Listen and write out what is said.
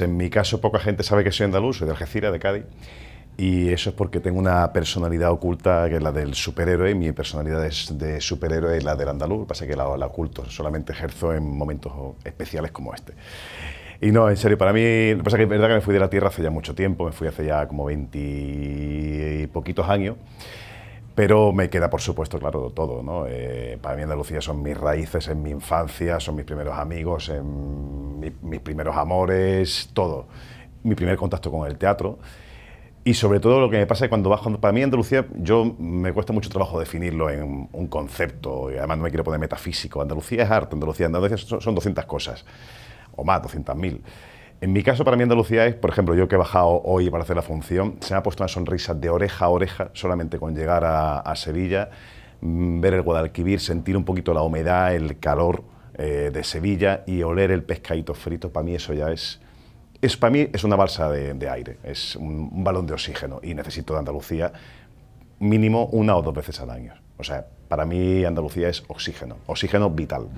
Pues en mi caso, poca gente sabe que soy andaluz, soy de Algeciras, de Cádiz, y eso es porque tengo una personalidad oculta, que es la del superhéroe, mi personalidad es de superhéroe es la del andaluz, pasa que la, la oculto, solamente ejerzo en momentos especiales como este. Y no, en serio, para mí, lo que pasa es que es verdad que me fui de la Tierra hace ya mucho tiempo, me fui hace ya como 20 poquitos años, pero me queda, por supuesto, claro, todo. ¿no? Eh, para mí Andalucía son mis raíces, en mi infancia, son mis primeros amigos, en em, mis primeros amores, todo. Mi primer contacto con el teatro. Y sobre todo lo que me pasa es cuando bajo, para mí Andalucía, yo me cuesta mucho trabajo definirlo en un concepto, y además no me quiero poner metafísico. Andalucía es arte, Andalucía, son, 200 cosas, o más, 200.000. En mi caso, para mí Andalucía es, por ejemplo, yo que he bajado hoy para hacer la función, se me ha puesto una sonrisa de oreja a oreja solamente con llegar a Sevilla, mm, ver el Guadalquivir, sentir un poquito la humedad, el calor, eh, de Sevilla y oler el pescadito frito, para mí eso ya es... Es, para mí es una balsa de, aire, es un, un, balón de oxígeno y necesito de Andalucía mínimo una o dos veces al año. O sea, para mí Andalucía es oxígeno, oxígeno vital.